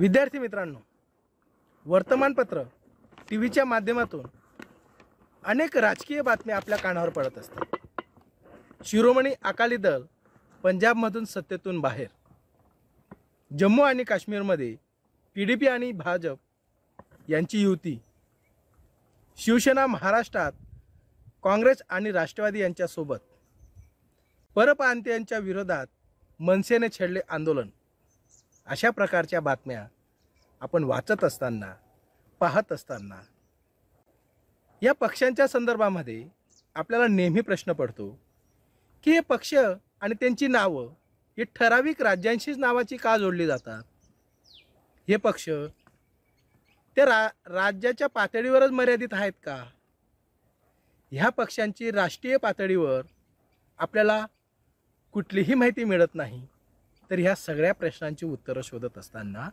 विद्यार्थी मित्रांनो वर्तमानपत्र टी व्हीच्या माध्यमातून अनेक राजकीय बातम्या आपल्या कानावर पडत असतात शिरोमणी अकाली दल पंजाबमधून सत्तेतून बाहेर जम्मू आणि काश्मीरमध्ये पी डी पी आणि भाजप यांची युती शिवसेना महाराष्ट्रात काँग्रेस आणि राष्ट्रवादी यांच्यासोबत परप्रांतीयांच्या विरोधात मनसेने छेडले आंदोलन अशा प्रकारच्या बातम्या आपण वाचत असताना पाहत असताना या पक्ष्यांच्या संदर्भामध्ये आपल्याला नेहमी प्रश्न पडतो की हे पक्ष आणि त्यांची नावं ही ठराविक राज्यांशीच नावाची का जोडली जातात हे पक्ष त्या रा राज्याच्या पातळीवरच मर्यादित आहेत का ह्या पक्षांची राष्ट्रीय पातळीवर आपल्याला कुठलीही माहिती मिळत नाही तर ह्या सगळ्या प्रश्नांची उत्तरं शोधत असताना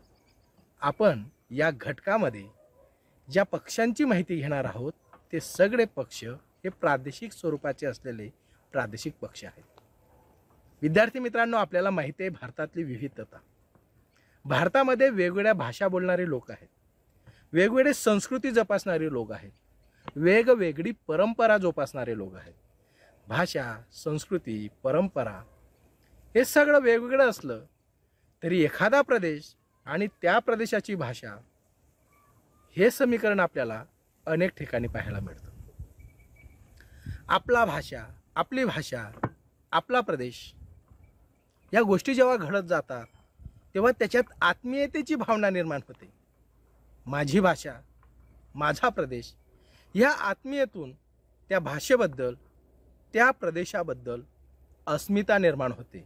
आपण या घटकामध्ये ज्या पक्षांची माहिती घेणार आहोत ते सगळे पक्ष हे प्रादेशिक स्वरूपाचे असलेले प्रादेशिक पक्ष आहेत विद्यार्थी मित्रांनो आपल्याला माहिती आहे भारतातली विविधता भारतामध्ये वेगवेगळ्या भाषा बोलणारे लोक आहेत वेगवेगळे संस्कृती जपासणारे लोक आहेत वेगवेगळी परंपरा जोपासणारे लोक आहेत भाषा संस्कृती परंपरा हे सगळं वेगवेगळं असलं तरी एखादा प्रदेश आणि त्या प्रदेशाची भाषा हे समीकरण आपल्याला अनेक ठिकाणी पाहायला मिळतं आपला भाषा आपली भाषा आपला प्रदेश या गोष्टी जेव्हा घडत जातात तेव्हा त्याच्यात आत्मीयतेची भावना निर्माण होते माझी भाषा माझा प्रदेश या आत्मीयतून त्या भाषेबद्दल त्या प्रदेशाबद्दल अस्मिता निर्माण होते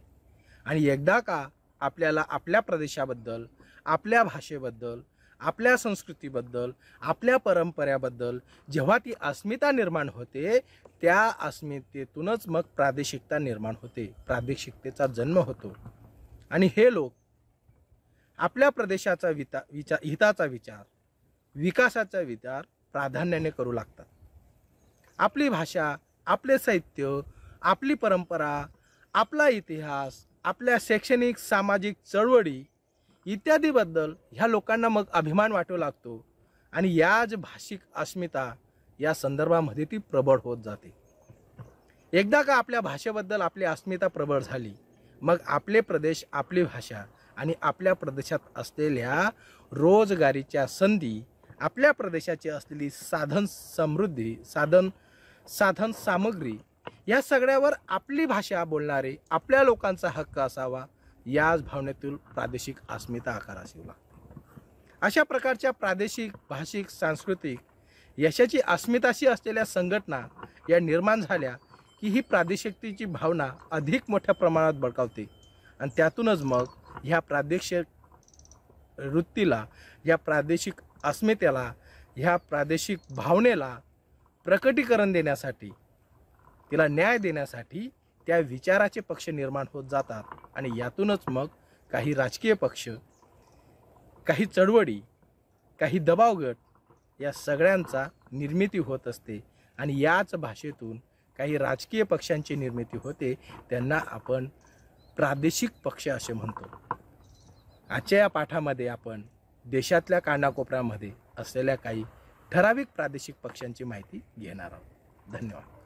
आणि एकदा का आपल्याला आपल्या प्रदेशाबद्दल आपल्या भाषेबद्दल आपल्या संस्कृतीबद्दल आपल्या परंपऱ्याबद्दल जेव्हा ती अस्मिता निर्माण होते त्या अस्मितेतूनच मग प्रादेशिकता निर्माण होते प्रादेशिकतेचा जन्म होतो आणि हे लोक आपल्या प्रदेशाचा विता विचार हिताचा विचार विकासाचा विचार प्राधान्याने करू लागतात आपली भाषा आपले साहित्य आपली परंपरा आपला इतिहास आपल्या शैक्षणिक सामाजिक चळवळी इत्यादीबद्दल ह्या लोकांना मग अभिमान वाटू लागतो आणि याच भाषिक अस्मिता या संदर्भामध्ये ती प्रबळ होत जाते एकदा का आपल्या भाषेबद्दल आपली अस्मिता प्रबळ झाली मग आपले प्रदेश आपली भाषा आणि आपल्या प्रदेशात असलेल्या रोजगारीच्या संधी आपल्या प्रदेशाची असलेली साधन समृद्धी साधन साधन सामग्री या सगळ्यावर आपली भाषा बोलणारे आपल्या लोकांचा हक्क असावा याच भावनेतून प्रादेशिक अस्मिता आकारास येऊ लागते अशा प्रकारच्या प्रादेशिक भाषिक सांस्कृतिक यशाची अस्मिताशी असलेल्या संघटना या निर्माण झाल्या की ही प्रादेशिकतेची भावना अधिक मोठ्या प्रमाणात बळकावते आणि त्यातूनच मग ह्या प्रादेशिक वृत्तीला या प्रादेशिक अस्मितेला ह्या प्रादेशिक भावनेला प्रकटीकरण देण्यासाठी तिला न्याय देण्यासाठी त्या विचाराचे पक्ष निर्माण होत जातात आणि यातूनच मग काही राजकीय पक्ष काही चळवळी काही दबावगट या सगळ्यांचा निर्मिती होत असते आणि याच भाषेतून काही राजकीय पक्षांची निर्मिती होते त्यांना आपण प्रादेशिक पक्ष असे म्हणतो आजच्या या पाठामध्ये आपण देशातल्या कानाकोपऱ्यामध्ये असलेल्या काही ठराविक प्रादेशिक पक्षांची माहिती घेणार आहोत धन्यवाद